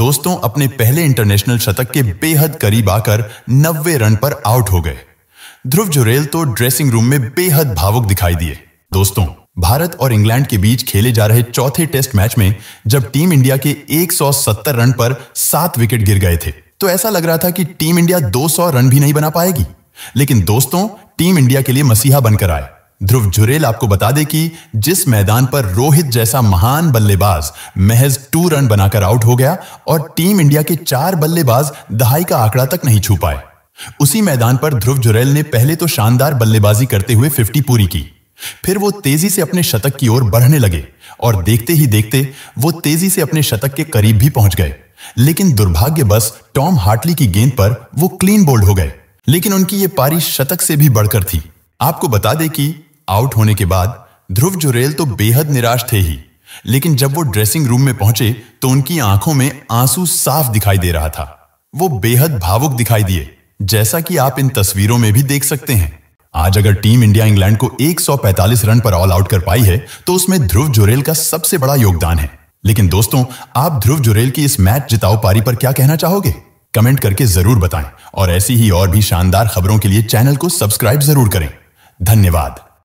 दोस्तों अपने पहले इंटरनेशनल शतक के बेहद करीब आकर नब्बे रन पर आउट हो गए ध्रुव जुरेल तो ड्रेसिंग रूम में बेहद भावुक दिखाई दिए दोस्तों भारत और इंग्लैंड के बीच खेले जा रहे चौथे टेस्ट मैच में जब टीम इंडिया के 170 रन पर सात विकेट गिर गए थे तो ऐसा लग रहा था कि टीम इंडिया 200 रन भी नहीं बना पाएगी लेकिन दोस्तों टीम इंडिया के लिए मसीहा बनकर आए ध्रुव झुरेल आपको बता दे कि जिस मैदान पर रोहित जैसा महान बल्लेबाज महज टू रन बनाकर आउट हो गया और टीम इंडिया के चार बल्लेबाज दहाई का आंकड़ा तक नहीं छू पाए उसी मैदान पर ध्रुव जुरेल ने पहले तो शानदार बल्लेबाजी करते हुए 50 पूरी की फिर वो तेजी से अपने शतक की ओर बढ़ने लगे और देखते ही देखते वो तेजी से अपने शतक के करीब भी पहुंच गए लेकिन दुर्भाग्यवश टॉम हार्टली की गेंद पर वो क्लीन बोल्ड हो गए लेकिन उनकी ये पारी शतक से भी बढ़कर थी आपको बता दें कि आउट होने के बाद ध्रुव जुरेल तो बेहद निराश थे ही लेकिन जब वो ड्रेसिंग रूम में पहुंचे तो उनकी आंखों में आंसू साफ दिखाई दे रहा था वो बेहद भावुक दिखाई दिए जैसा कि आप इन तस्वीरों में भी देख सकते हैं आज अगर टीम इंडिया इंग्लैंड को 145 रन पर ऑल आउट कर पाई है तो उसमें ध्रुव जुरेल का सबसे बड़ा योगदान है लेकिन दोस्तों आप ध्रुव जुरेल की इस मैच जिताओ पारी पर क्या कहना चाहोगे कमेंट करके जरूर बताएं और ऐसी ही और भी शानदार खबरों के लिए चैनल को सब्सक्राइब जरूर करें धन्यवाद